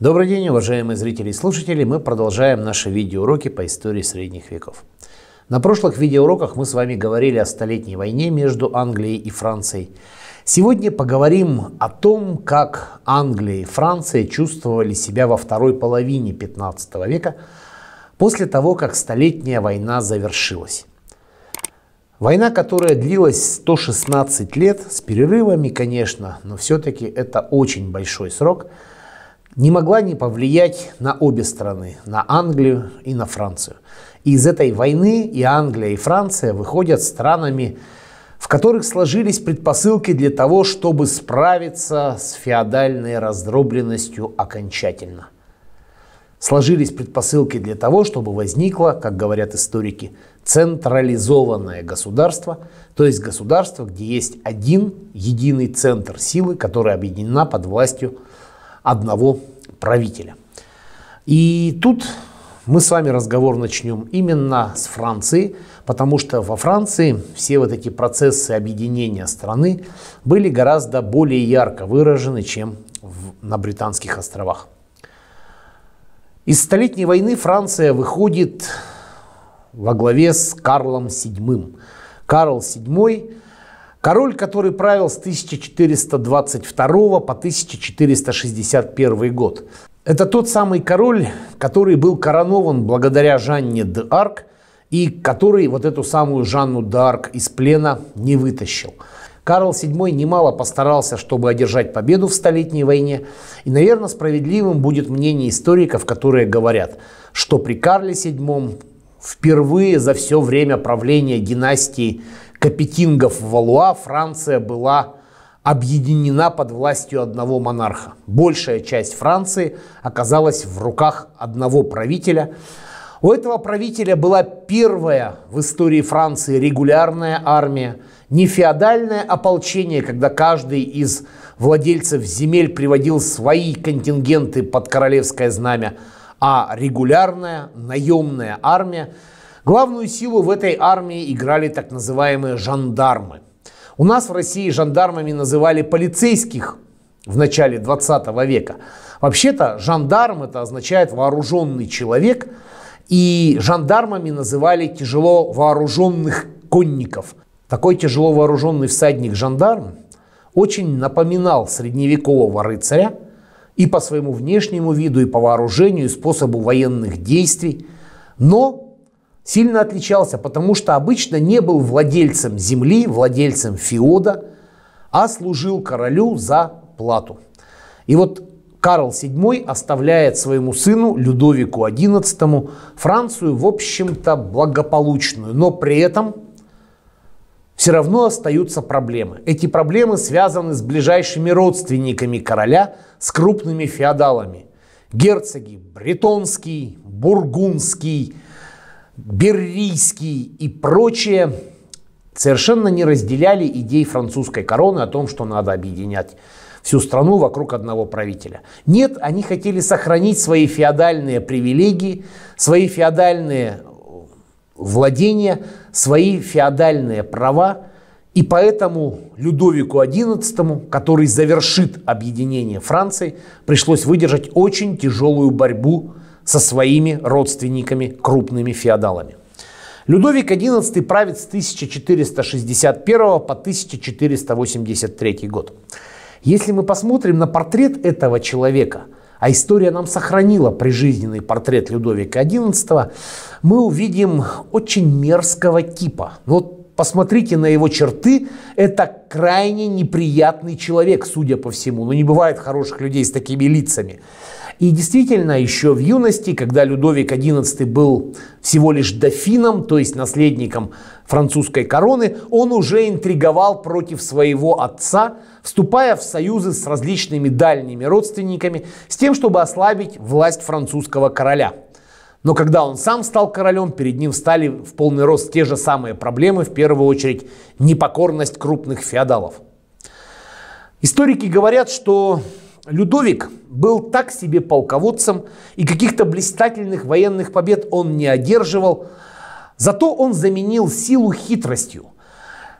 Добрый день, уважаемые зрители и слушатели! Мы продолжаем наши видеоуроки по истории средних веков. На прошлых видеоуроках мы с вами говорили о столетней войне между Англией и Францией. Сегодня поговорим о том, как Англия и Франция чувствовали себя во второй половине 15 века, после того, как Столетняя война завершилась. Война, которая длилась 116 лет, с перерывами, конечно, но все-таки это очень большой срок – не могла не повлиять на обе страны, на Англию и на Францию. И из этой войны и Англия, и Франция выходят странами, в которых сложились предпосылки для того, чтобы справиться с феодальной раздробленностью окончательно. Сложились предпосылки для того, чтобы возникло, как говорят историки, централизованное государство, то есть государство, где есть один единый центр силы, которая объединена под властью одного правителя. И тут мы с вами разговор начнем именно с Франции, потому что во Франции все вот эти процессы объединения страны были гораздо более ярко выражены, чем в, на Британских островах. Из Столетней войны Франция выходит во главе с Карлом VII. Карл VII Король, который правил с 1422 по 1461 год. Это тот самый король, который был коронован благодаря Жанне д'Арк и который вот эту самую Жанну д'Арк из плена не вытащил. Карл VII немало постарался, чтобы одержать победу в Столетней войне, и, наверное, справедливым будет мнение историков, которые говорят, что при Карле VII впервые за все время правления династии капетингов Валуа Франция была объединена под властью одного монарха. Большая часть Франции оказалась в руках одного правителя. У этого правителя была первая в истории Франции регулярная армия, не феодальное ополчение, когда каждый из владельцев земель приводил свои контингенты под королевское знамя, а регулярная наемная армия, Главную силу в этой армии играли так называемые жандармы. У нас в России жандармами называли полицейских в начале 20 века. Вообще-то жандарм это означает вооруженный человек, и жандармами называли тяжело вооруженных конников. Такой тяжело вооруженный всадник жандарм очень напоминал средневекового рыцаря и по своему внешнему виду, и по вооружению, и способу военных действий, но сильно отличался, потому что обычно не был владельцем земли, владельцем феода, а служил королю за плату. И вот Карл VII оставляет своему сыну Людовику XI Францию, в общем-то, благополучную, но при этом все равно остаются проблемы. Эти проблемы связаны с ближайшими родственниками короля, с крупными феодалами. Герцоги Бретонский, Бургундский, Беррийский и прочие совершенно не разделяли идей французской короны о том, что надо объединять всю страну вокруг одного правителя. Нет, они хотели сохранить свои феодальные привилегии, свои феодальные владения, свои феодальные права, и поэтому Людовику XI, который завершит объединение Франции, пришлось выдержать очень тяжелую борьбу со своими родственниками, крупными феодалами. Людовик XI правит с 1461 по 1483 год. Если мы посмотрим на портрет этого человека, а история нам сохранила прижизненный портрет Людовика XI, мы увидим очень мерзкого типа. Вот посмотрите на его черты, это крайне неприятный человек, судя по всему. Но ну, не бывает хороших людей с такими лицами. И действительно, еще в юности, когда Людовик XI был всего лишь дофином, то есть наследником французской короны, он уже интриговал против своего отца, вступая в союзы с различными дальними родственниками, с тем, чтобы ослабить власть французского короля. Но когда он сам стал королем, перед ним встали в полный рост те же самые проблемы, в первую очередь непокорность крупных феодалов. Историки говорят, что Людовик был так себе полководцем, и каких-то блистательных военных побед он не одерживал. Зато он заменил силу хитростью.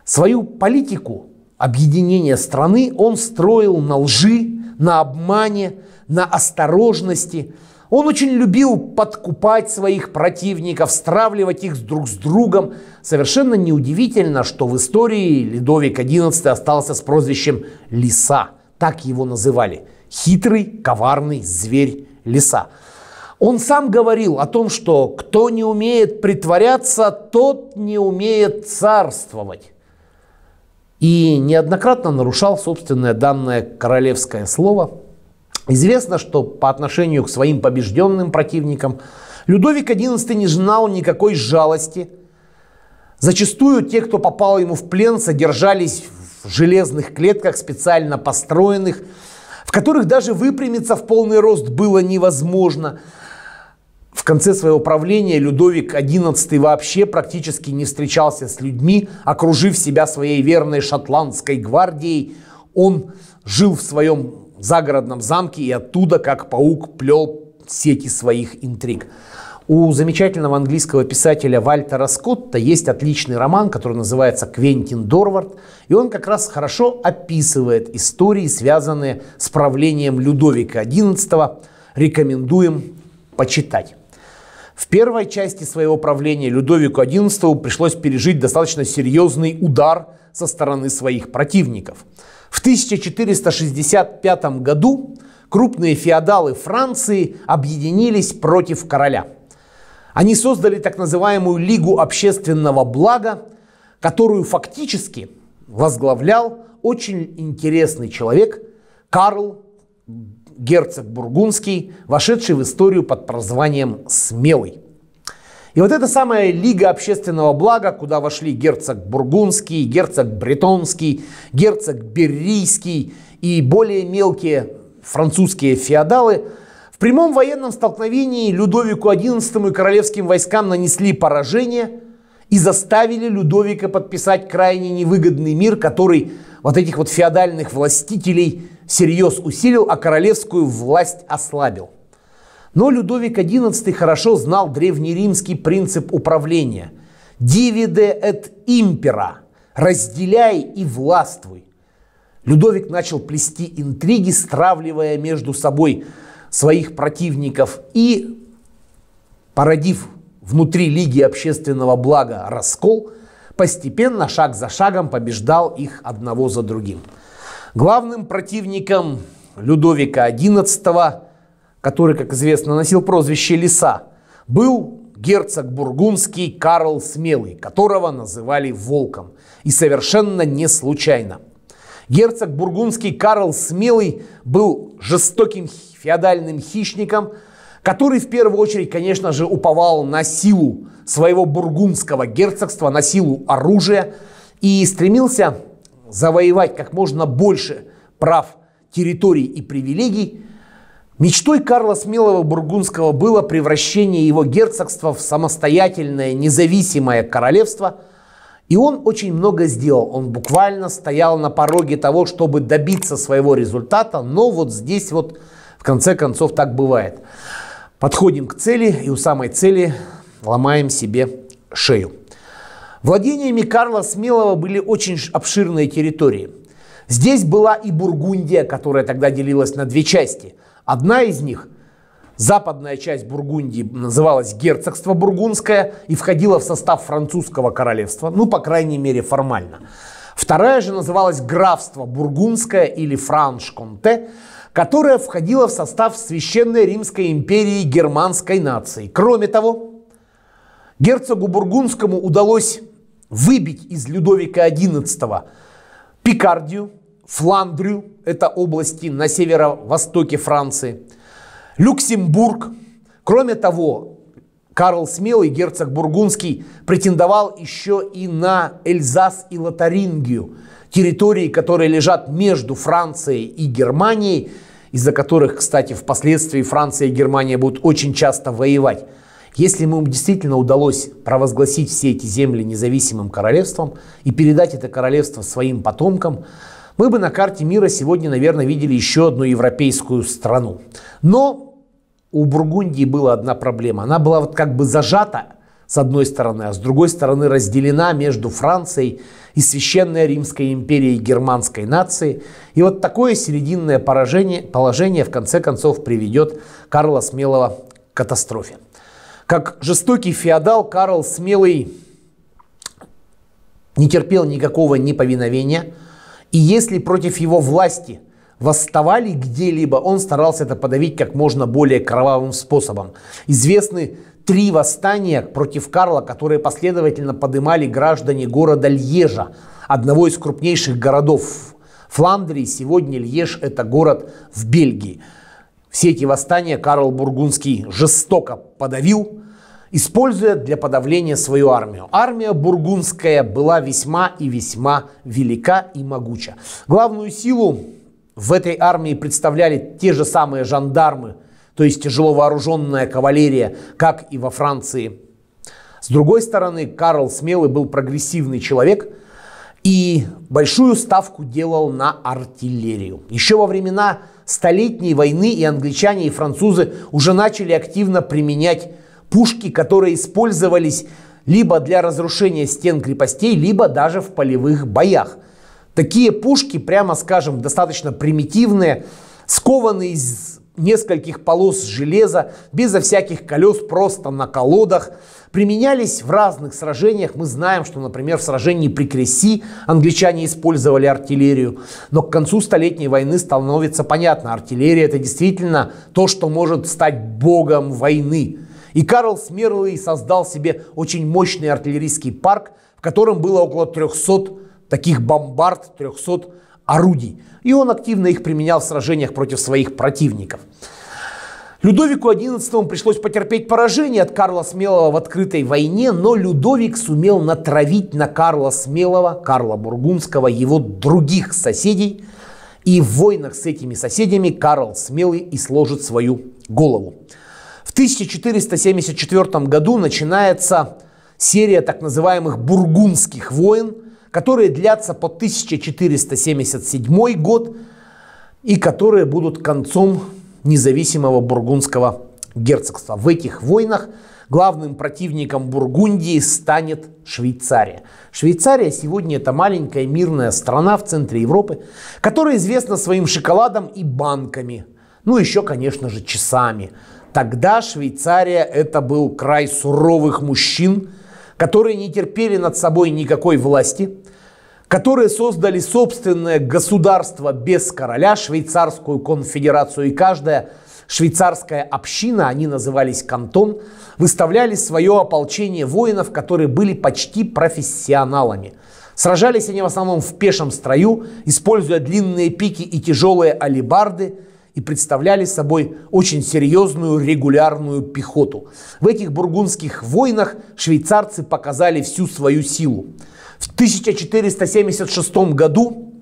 Свою политику объединения страны он строил на лжи, на обмане, на осторожности. Он очень любил подкупать своих противников, стравливать их друг с другом. Совершенно неудивительно, что в истории Ледовик XI остался с прозвищем «Лиса». Так его называли – хитрый, коварный зверь леса. Он сам говорил о том, что кто не умеет притворяться, тот не умеет царствовать. И неоднократно нарушал собственное данное королевское слово. Известно, что по отношению к своим побежденным противникам Людовик XI не знал никакой жалости. Зачастую те, кто попал ему в плен, содержались в железных клетках, специально построенных, в которых даже выпрямиться в полный рост было невозможно. В конце своего правления Людовик XI вообще практически не встречался с людьми, окружив себя своей верной шотландской гвардией. Он жил в своем загородном замке и оттуда, как паук, плел сети своих интриг. У замечательного английского писателя Вальтера Скотта есть отличный роман, который называется «Квентин Дорвард», и он как раз хорошо описывает истории, связанные с правлением Людовика XI. Рекомендуем почитать. В первой части своего правления Людовику XI пришлось пережить достаточно серьезный удар со стороны своих противников. В 1465 году крупные феодалы Франции объединились против короля – они создали так называемую Лигу общественного блага, которую фактически возглавлял очень интересный человек Карл герцог Бургундский, вошедший в историю под прозванием «Смелый». И вот эта самая Лига общественного блага, куда вошли герцог Бургундский, герцог Бретонский, герцог Беррийский и более мелкие французские феодалы – прямом военном столкновении Людовику XI и королевским войскам нанесли поражение и заставили Людовика подписать крайне невыгодный мир, который вот этих вот феодальных властителей серьез усилил, а королевскую власть ослабил. Но Людовик XI хорошо знал древнеримский принцип управления. "Divide et impera» – «разделяй и властвуй». Людовик начал плести интриги, стравливая между собой своих противников и, породив внутри Лиги общественного блага раскол, постепенно, шаг за шагом побеждал их одного за другим. Главным противником Людовика XI, который, как известно, носил прозвище Лиса, был герцог бургундский Карл Смелый, которого называли Волком. И совершенно не случайно – Герцог бургундский Карл Смелый был жестоким феодальным хищником, который в первую очередь, конечно же, уповал на силу своего бургундского герцогства, на силу оружия и стремился завоевать как можно больше прав, территорий и привилегий. Мечтой Карла Смелого Бургундского было превращение его герцогства в самостоятельное независимое королевство – и он очень много сделал. Он буквально стоял на пороге того, чтобы добиться своего результата. Но вот здесь вот в конце концов так бывает. Подходим к цели и у самой цели ломаем себе шею. Владениями Карла Смелого были очень обширные территории. Здесь была и Бургундия, которая тогда делилась на две части. Одна из них Западная часть Бургундии называлась герцогство бургундское и входила в состав французского королевства, ну, по крайней мере, формально. Вторая же называлась графство бургундское или франш-конте, которая входила в состав Священной Римской империи германской нации. Кроме того, герцогу бургундскому удалось выбить из Людовика XI Пикардию, Фландрию, это области на северо-востоке Франции – Люксембург. Кроме того, Карл Смелый, герцог Бургундский, претендовал еще и на Эльзас и Лотарингию, территории, которые лежат между Францией и Германией, из-за которых, кстати, впоследствии Франция и Германия будут очень часто воевать. Если ему действительно удалось провозгласить все эти земли независимым королевством и передать это королевство своим потомкам, мы бы на карте мира сегодня, наверное, видели еще одну европейскую страну. Но у Бургундии была одна проблема. Она была вот как бы зажата с одной стороны, а с другой стороны разделена между Францией и Священной Римской империей германской нации. И вот такое серединное поражение, положение в конце концов приведет Карла Смелого к катастрофе. Как жестокий феодал Карл Смелый не терпел никакого неповиновения – и если против его власти восставали где-либо, он старался это подавить как можно более кровавым способом. Известны три восстания против Карла, которые последовательно подымали граждане города Льежа, одного из крупнейших городов Фландрии. Сегодня Льеж – это город в Бельгии. Все эти восстания Карл Бургундский жестоко подавил – используя для подавления свою армию. Армия бургундская была весьма и весьма велика и могуча. Главную силу в этой армии представляли те же самые жандармы, то есть тяжело вооруженная кавалерия, как и во Франции. С другой стороны, Карл Смелый был прогрессивный человек и большую ставку делал на артиллерию. Еще во времена Столетней войны и англичане, и французы уже начали активно применять пушки, которые использовались либо для разрушения стен крепостей, либо даже в полевых боях. Такие пушки, прямо скажем, достаточно примитивные, скованы из нескольких полос железа, безо всяких колес, просто на колодах. Применялись в разных сражениях. Мы знаем, что, например, в сражении при Креси англичане использовали артиллерию. Но к концу Столетней войны становится понятно, артиллерия это действительно то, что может стать богом войны. И Карл Смерлый создал себе очень мощный артиллерийский парк, в котором было около 300 таких бомбард, 300 орудий. И он активно их применял в сражениях против своих противников. Людовику XI пришлось потерпеть поражение от Карла Смелого в открытой войне, но Людовик сумел натравить на Карла Смелого, Карла Бургундского, его других соседей. И в войнах с этими соседями Карл Смелый и сложит свою голову. 1474 году начинается серия так называемых бургундских войн, которые длятся по 1477 год и которые будут концом независимого бургундского герцогства. В этих войнах главным противником Бургундии станет Швейцария. Швейцария сегодня это маленькая мирная страна в центре Европы, которая известна своим шоколадом и банками. Ну, еще, конечно же, часами. Тогда Швейцария это был край суровых мужчин, которые не терпели над собой никакой власти, которые создали собственное государство без короля, швейцарскую конфедерацию, и каждая швейцарская община, они назывались кантон, выставляли свое ополчение воинов, которые были почти профессионалами. Сражались они в основном в пешем строю, используя длинные пики и тяжелые алибарды – и представляли собой очень серьезную регулярную пехоту. В этих бургундских войнах швейцарцы показали всю свою силу. В 1476 году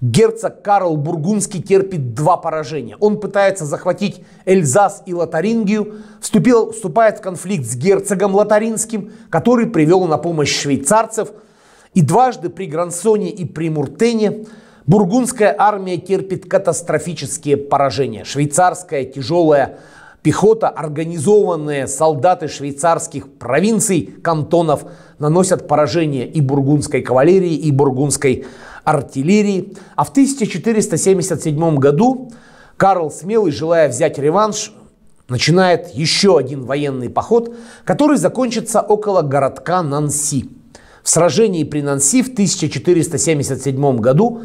герцог Карл Бургундский терпит два поражения. Он пытается захватить Эльзас и Лотарингию, вступил, вступает в конфликт с герцогом Лотаринским, который привел на помощь швейцарцев, и дважды при Грансоне и при Муртене Бургундская армия терпит катастрофические поражения. Швейцарская тяжелая пехота, организованные солдаты швейцарских провинций, кантонов наносят поражение и бургундской кавалерии, и бургундской артиллерии. А в 1477 году Карл Смелый, желая взять реванш, начинает еще один военный поход, который закончится около городка Нанси. В сражении при Нанси в 1477 году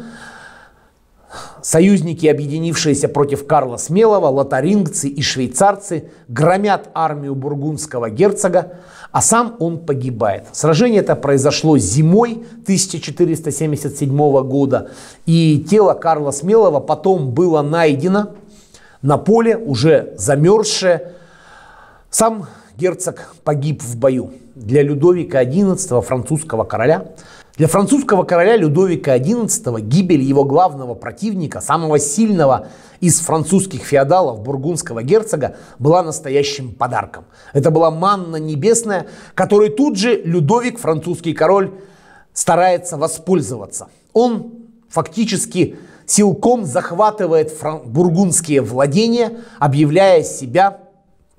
Союзники, объединившиеся против Карла Смелого, лотарингцы и швейцарцы громят армию бургундского герцога, а сам он погибает. Сражение это произошло зимой 1477 года, и тело Карла Смелого потом было найдено на поле, уже замерзшее. Сам герцог погиб в бою. Для Людовика XI, французского короля, для французского короля Людовика XI гибель его главного противника, самого сильного из французских феодалов, бургундского герцога, была настоящим подарком. Это была манна небесная, которой тут же Людовик, французский король, старается воспользоваться. Он фактически силком захватывает фран- бургундские владения, объявляя себя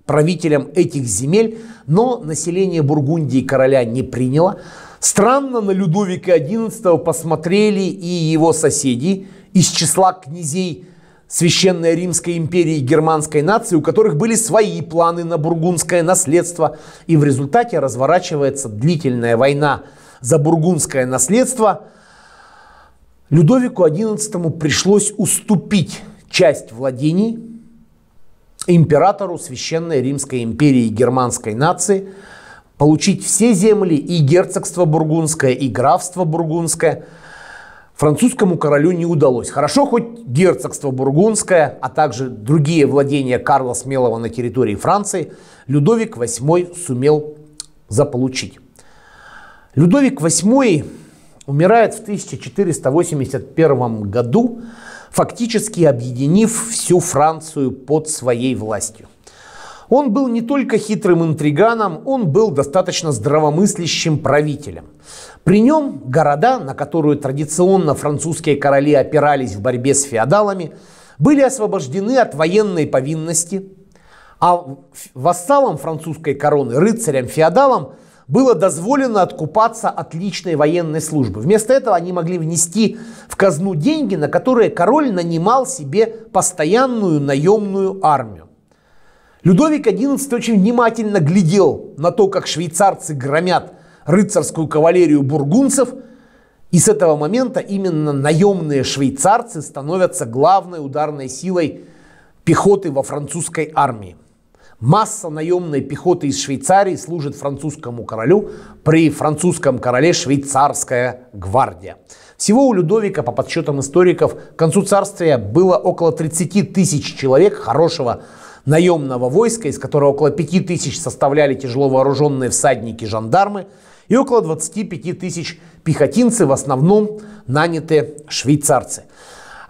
правителем этих земель, но население Бургундии короля не приняло. Странно на Людовика XI посмотрели и его соседи из числа князей Священной Римской империи и германской нации, у которых были свои планы на бургундское наследство. И в результате разворачивается длительная война за бургундское наследство. Людовику XI пришлось уступить часть владений императору Священной Римской империи и германской нации – получить все земли и герцогство бургундское, и графство бургундское. Французскому королю не удалось. Хорошо хоть герцогство бургундское, а также другие владения Карла Смелого на территории Франции Людовик VIII сумел заполучить. Людовик VIII умирает в 1481 году, фактически объединив всю Францию под своей властью. Он был не только хитрым интриганом, он был достаточно здравомыслящим правителем. При нем города, на которые традиционно французские короли опирались в борьбе с феодалами, были освобождены от военной повинности, а вассалам французской короны, рыцарям, феодалам было дозволено откупаться от личной военной службы. Вместо этого они могли внести в казну деньги, на которые король нанимал себе постоянную наемную армию. Людовик XI очень внимательно глядел на то, как швейцарцы громят рыцарскую кавалерию бургунцев, и с этого момента именно наемные швейцарцы становятся главной ударной силой пехоты во французской армии. Масса наемной пехоты из Швейцарии служит французскому королю, при французском короле швейцарская гвардия. Всего у Людовика, по подсчетам историков, к концу царствия было около 30 тысяч человек хорошего наемного войска, из которого около 5 тысяч составляли тяжело вооруженные всадники-жандармы и около 25 тысяч пехотинцы, в основном наняты швейцарцы.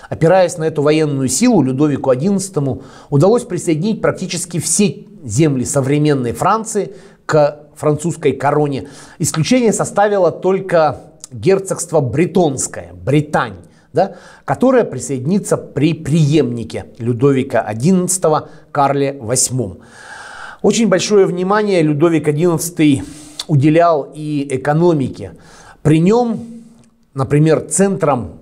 Опираясь на эту военную силу, Людовику XI удалось присоединить практически все земли современной Франции к французской короне. Исключение составило только герцогство Бретонское, Британь, да, которая присоединится при преемнике Людовика XI Карле VIII. Очень большое внимание Людовик XI уделял и экономике. При нем, например, центром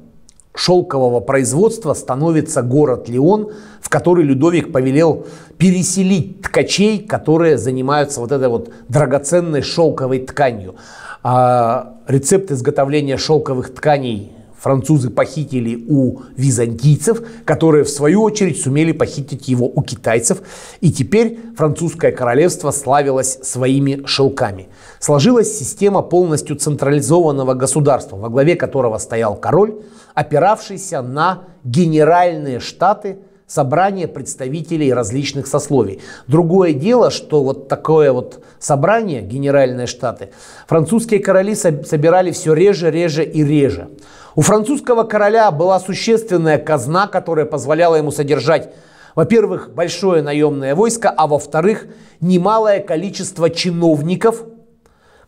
шелкового производства становится город Леон, в который Людовик повелел переселить ткачей, которые занимаются вот этой вот драгоценной шелковой тканью. А рецепт изготовления шелковых тканей французы похитили у византийцев, которые в свою очередь сумели похитить его у китайцев, и теперь французское королевство славилось своими шелками. Сложилась система полностью централизованного государства, во главе которого стоял король, опиравшийся на генеральные штаты – собрание представителей различных сословий. Другое дело, что вот такое вот собрание, генеральные штаты, французские короли собирали все реже, реже и реже. У французского короля была существенная казна, которая позволяла ему содержать, во-первых, большое наемное войско, а во-вторых, немалое количество чиновников,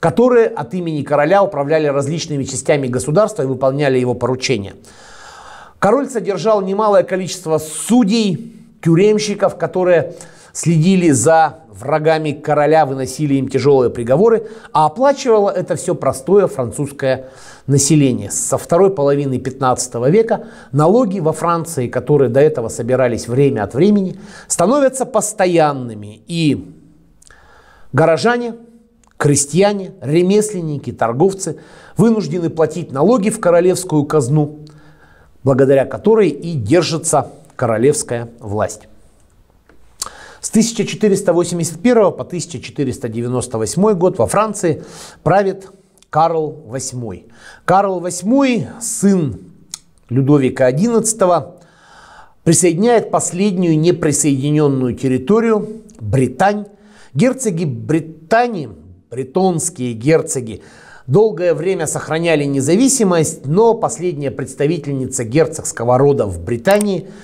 которые от имени короля управляли различными частями государства и выполняли его поручения. Король содержал немалое количество судей, тюремщиков, которые следили за врагами короля, выносили им тяжелые приговоры, а оплачивало это все простое французское население. Со второй половины 15 века налоги во Франции, которые до этого собирались время от времени, становятся постоянными. И горожане, крестьяне, ремесленники, торговцы вынуждены платить налоги в королевскую казну, благодаря которой и держится королевская власть. С 1481 по 1498 год во Франции правит Карл VIII. Карл VIII, сын Людовика XI, присоединяет последнюю неприсоединенную территорию Британь. Герцоги Британии, бритонские герцоги, долгое время сохраняли независимость, но последняя представительница герцогского рода в Британии –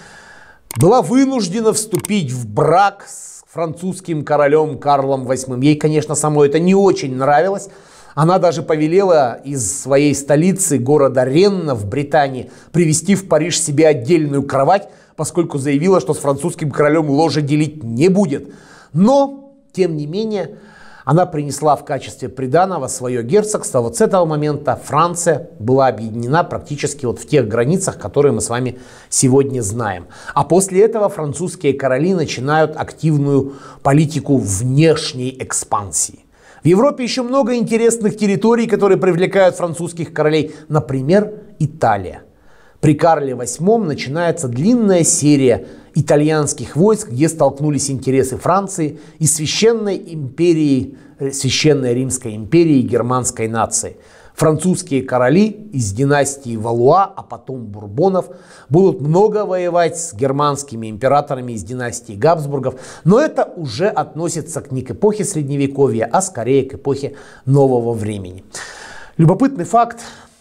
была вынуждена вступить в брак с французским королем Карлом VIII. Ей, конечно, само это не очень нравилось. Она даже повелела из своей столицы, города Ренна в Британии, привести в Париж себе отдельную кровать, поскольку заявила, что с французским королем ложи делить не будет. Но, тем не менее, она принесла в качестве приданого свое герцогство. Вот с этого момента Франция была объединена практически вот в тех границах, которые мы с вами сегодня знаем. А после этого французские короли начинают активную политику внешней экспансии. В Европе еще много интересных территорий, которые привлекают французских королей. Например, Италия. При Карле VIII начинается длинная серия итальянских войск, где столкнулись интересы Франции и священной империи, э, священной Римской империи и германской нации. Французские короли из династии Валуа, а потом Бурбонов, будут много воевать с германскими императорами из династии Габсбургов, но это уже относится к не к эпохе Средневековья, а скорее к эпохе нового времени. Любопытный факт,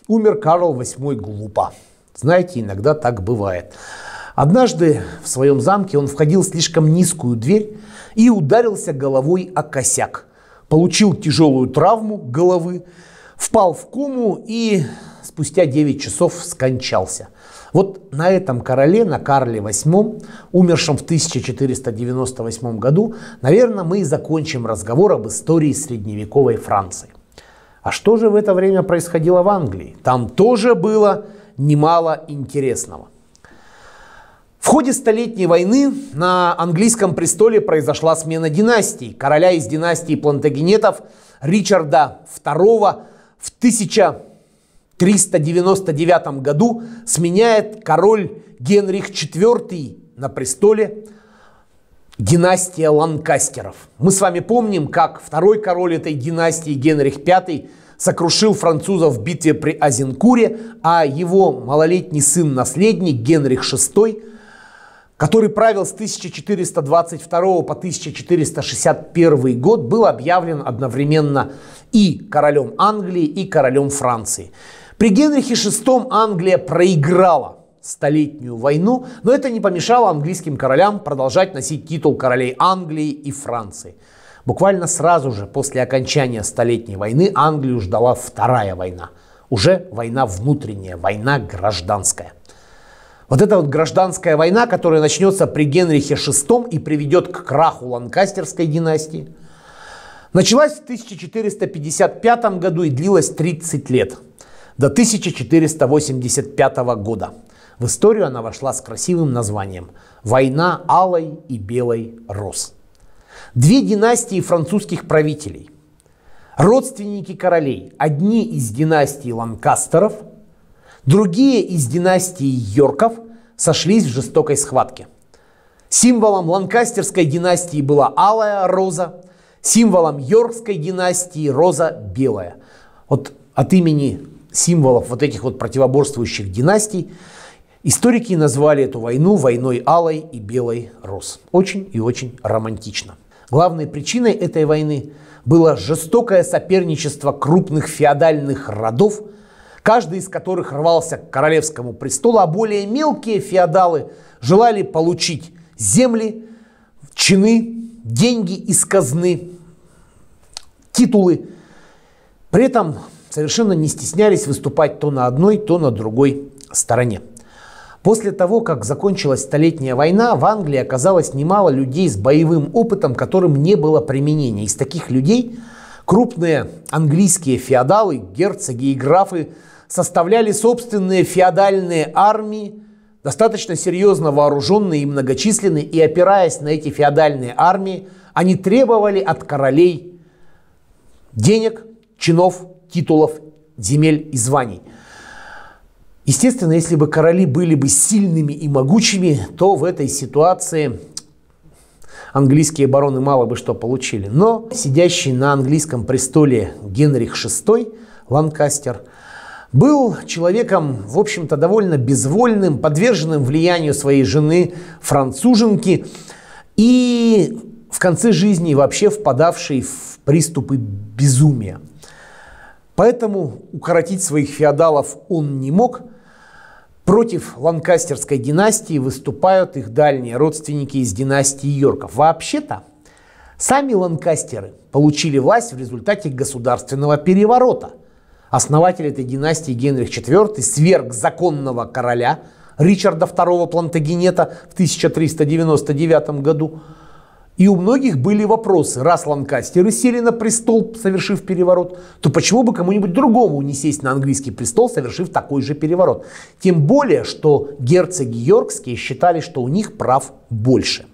умер Карл VIII глупо. Знаете, иногда так бывает. Однажды в своем замке он входил в слишком низкую дверь и ударился головой о косяк. Получил тяжелую травму головы, впал в кому и спустя 9 часов скончался. Вот на этом короле, на Карле VIII, умершем в 1498 году, наверное, мы и закончим разговор об истории средневековой Франции. А что же в это время происходило в Англии? Там тоже было немало интересного. В ходе Столетней войны на английском престоле произошла смена династий. Короля из династии Плантагенетов Ричарда II в 1399 году сменяет король Генрих IV на престоле династия Ланкастеров. Мы с вами помним, как второй король этой династии Генрих V сокрушил французов в битве при Азенкуре, а его малолетний сын-наследник Генрих VI который правил с 1422 по 1461 год, был объявлен одновременно и королем Англии, и королем Франции. При Генрихе VI Англия проиграла столетнюю войну, но это не помешало английским королям продолжать носить титул королей Англии и Франции. Буквально сразу же после окончания Столетней войны Англию ждала Вторая война. Уже война внутренняя, война гражданская. Вот эта вот гражданская война, которая начнется при Генрихе VI и приведет к краху Ланкастерской династии, началась в 1455 году и длилась 30 лет, до 1485 года. В историю она вошла с красивым названием «Война алой и белой роз». Две династии французских правителей, родственники королей, одни из династии Ланкастеров – Другие из династии Йорков сошлись в жестокой схватке. Символом ланкастерской династии была алая роза, символом йоркской династии роза белая. Вот от имени символов вот этих вот противоборствующих династий историки назвали эту войну войной алой и белой роз. Очень и очень романтично. Главной причиной этой войны было жестокое соперничество крупных феодальных родов – каждый из которых рвался к королевскому престолу, а более мелкие феодалы желали получить земли, чины, деньги из казны, титулы. При этом совершенно не стеснялись выступать то на одной, то на другой стороне. После того, как закончилась Столетняя война, в Англии оказалось немало людей с боевым опытом, которым не было применения. Из таких людей – Крупные английские феодалы, герцоги и графы составляли собственные феодальные армии, достаточно серьезно вооруженные и многочисленные, и опираясь на эти феодальные армии, они требовали от королей денег, чинов, титулов, земель и званий. Естественно, если бы короли были бы сильными и могучими, то в этой ситуации английские бароны мало бы что получили. Но сидящий на английском престоле Генрих VI Ланкастер был человеком, в общем-то, довольно безвольным, подверженным влиянию своей жены француженки и в конце жизни вообще впадавший в приступы безумия. Поэтому укоротить своих феодалов он не мог – Против ланкастерской династии выступают их дальние родственники из династии Йорков. Вообще-то, сами ланкастеры получили власть в результате государственного переворота. Основатель этой династии Генрих IV сверг законного короля Ричарда II Плантагенета в 1399 году – и у многих были вопросы. Раз Ланкастеры сели на престол, совершив переворот, то почему бы кому-нибудь другому не сесть на английский престол, совершив такой же переворот? Тем более, что герцоги йоркские считали, что у них прав больше.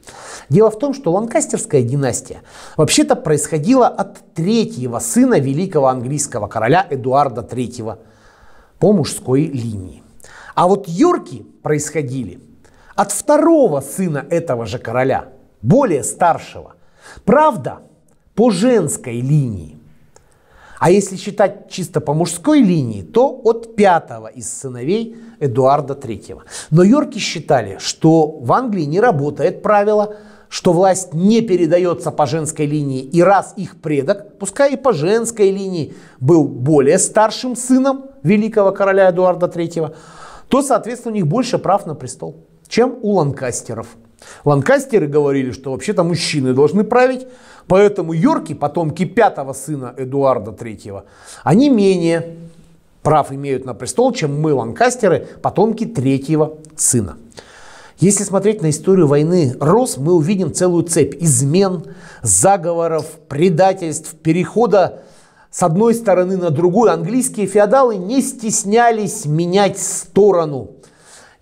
Дело в том, что ланкастерская династия вообще-то происходила от третьего сына великого английского короля Эдуарда III по мужской линии. А вот йорки происходили от второго сына этого же короля – более старшего. Правда, по женской линии. А если считать чисто по мужской линии, то от пятого из сыновей Эдуарда III. Но Йорки считали, что в Англии не работает правило, что власть не передается по женской линии, и раз их предок, пускай и по женской линии, был более старшим сыном великого короля Эдуарда III, то, соответственно, у них больше прав на престол, чем у ланкастеров – Ланкастеры говорили, что вообще-то мужчины должны править, поэтому Йорки, потомки пятого сына Эдуарда III, они менее прав имеют на престол, чем мы, ланкастеры, потомки третьего сына. Если смотреть на историю войны Рос, мы увидим целую цепь измен, заговоров, предательств, перехода с одной стороны на другую. Английские феодалы не стеснялись менять сторону.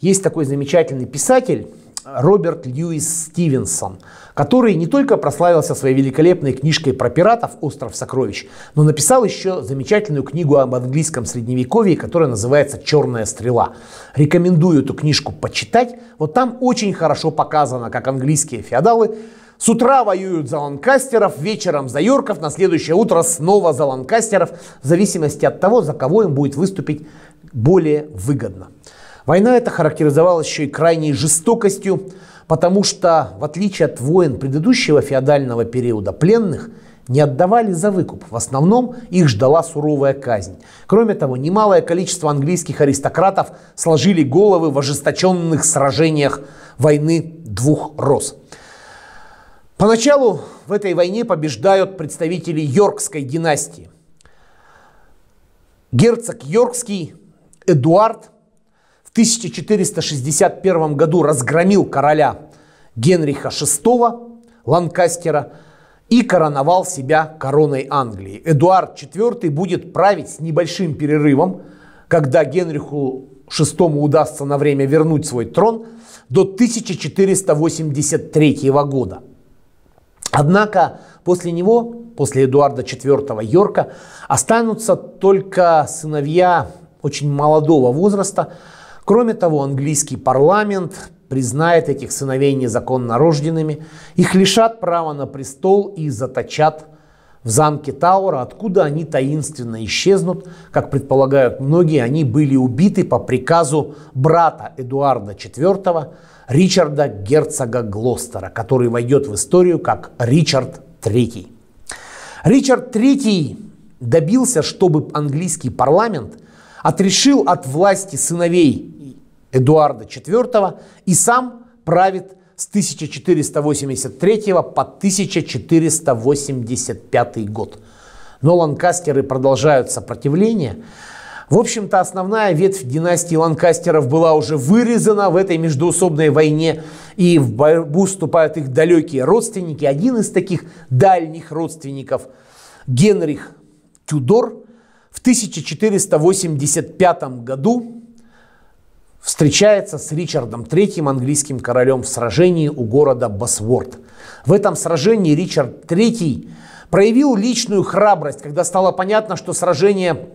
Есть такой замечательный писатель Роберт Льюис Стивенсон, который не только прославился своей великолепной книжкой про пиратов «Остров сокровищ», но написал еще замечательную книгу об английском средневековье, которая называется «Черная стрела». Рекомендую эту книжку почитать. Вот там очень хорошо показано, как английские феодалы с утра воюют за ланкастеров, вечером за йорков, на следующее утро снова за ланкастеров, в зависимости от того, за кого им будет выступить более выгодно. Война эта характеризовалась еще и крайней жестокостью, потому что, в отличие от войн предыдущего феодального периода, пленных не отдавали за выкуп. В основном их ждала суровая казнь. Кроме того, немалое количество английских аристократов сложили головы в ожесточенных сражениях войны двух роз. Поначалу в этой войне побеждают представители Йоркской династии. Герцог Йоркский Эдуард – 1461 году разгромил короля Генриха VI Ланкастера и короновал себя короной Англии. Эдуард IV будет править с небольшим перерывом, когда Генриху VI удастся на время вернуть свой трон до 1483 года. Однако после него, после Эдуарда IV Йорка, останутся только сыновья очень молодого возраста, Кроме того, английский парламент признает этих сыновей незаконно рожденными, их лишат права на престол и заточат в замке Таура, откуда они таинственно исчезнут. Как предполагают многие, они были убиты по приказу брата Эдуарда IV, Ричарда Герцога Глостера, который войдет в историю как Ричард III. Ричард III добился, чтобы английский парламент отрешил от власти сыновей Эдуарда IV и сам правит с 1483 по 1485 год. Но ланкастеры продолжают сопротивление. В общем-то, основная ветвь династии ланкастеров была уже вырезана в этой междуусобной войне, и в борьбу вступают их далекие родственники. Один из таких дальних родственников – Генрих Тюдор – в 1485 году встречается с Ричардом III, английским королем, в сражении у города Босворд. В этом сражении Ричард III проявил личную храбрость, когда стало понятно, что сражение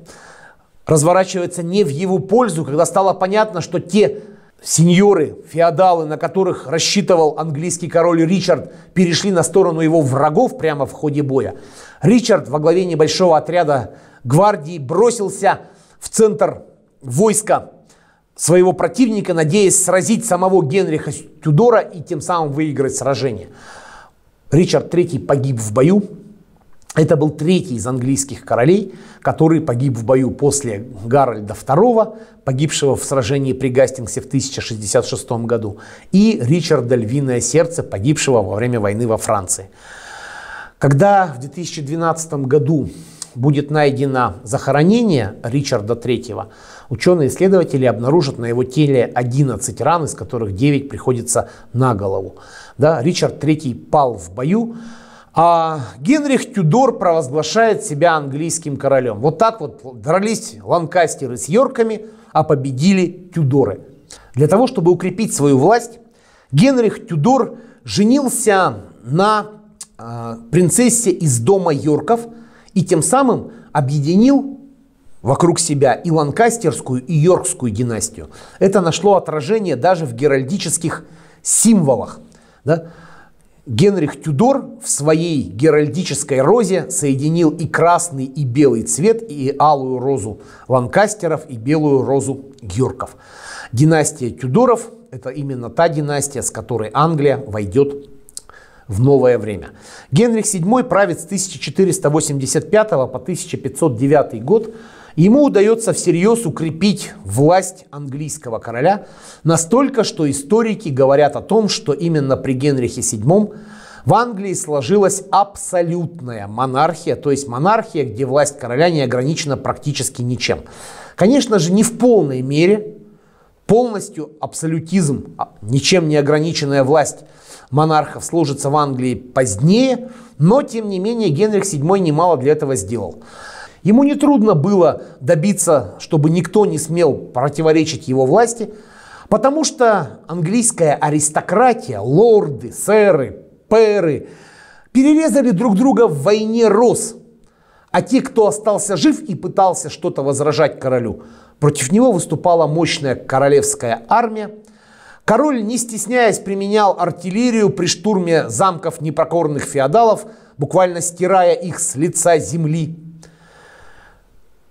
разворачивается не в его пользу, когда стало понятно, что те сеньоры, феодалы, на которых рассчитывал английский король Ричард, перешли на сторону его врагов прямо в ходе боя. Ричард во главе небольшого отряда гвардии бросился в центр войска своего противника, надеясь сразить самого Генриха Тюдора и тем самым выиграть сражение. Ричард III погиб в бою. Это был третий из английских королей, который погиб в бою после Гарольда II, погибшего в сражении при Гастингсе в 1066 году, и Ричарда Львиное Сердце, погибшего во время войны во Франции. Когда в 2012 году будет найдено захоронение Ричарда III, ученые-исследователи обнаружат на его теле 11 ран, из которых 9 приходится на голову. Да, Ричард III пал в бою, а Генрих Тюдор провозглашает себя английским королем. Вот так вот дрались ланкастеры с йорками, а победили Тюдоры. Для того, чтобы укрепить свою власть, Генрих Тюдор женился на а, принцессе из дома Йорков – и тем самым объединил вокруг себя и ланкастерскую, и йоркскую династию. Это нашло отражение даже в геральдических символах. Да? Генрих Тюдор в своей геральдической розе соединил и красный, и белый цвет, и алую розу ланкастеров, и белую розу йорков. Династия Тюдоров – это именно та династия, с которой Англия войдет в новое время. Генрих VII правит с 1485 по 1509 год. Ему удается всерьез укрепить власть английского короля настолько, что историки говорят о том, что именно при Генрихе VII в Англии сложилась абсолютная монархия, то есть монархия, где власть короля не ограничена практически ничем. Конечно же, не в полной мере, полностью абсолютизм, а, ничем не ограниченная власть – монархов служится в Англии позднее, но тем не менее Генрих VII немало для этого сделал. Ему нетрудно было добиться, чтобы никто не смел противоречить его власти, потому что английская аристократия, лорды, сэры, пэры перерезали друг друга в войне роз, а те, кто остался жив и пытался что-то возражать королю, против него выступала мощная королевская армия – Король, не стесняясь, применял артиллерию при штурме замков непокорных феодалов, буквально стирая их с лица земли.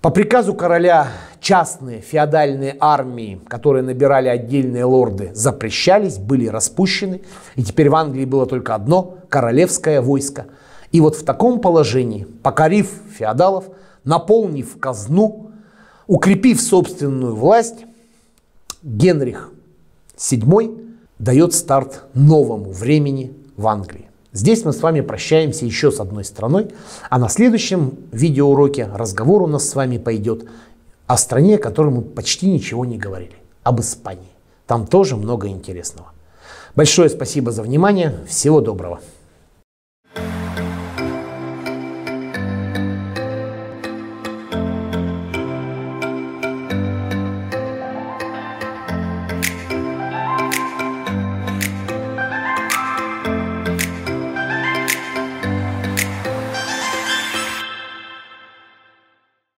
По приказу короля частные феодальные армии, которые набирали отдельные лорды, запрещались, были распущены. И теперь в Англии было только одно – королевское войско. И вот в таком положении, покорив феодалов, наполнив казну, укрепив собственную власть, Генрих – Седьмой дает старт новому времени в Англии. Здесь мы с вами прощаемся еще с одной страной, а на следующем видеоуроке разговор у нас с вами пойдет о стране, о которой мы почти ничего не говорили, об Испании. Там тоже много интересного. Большое спасибо за внимание, всего доброго.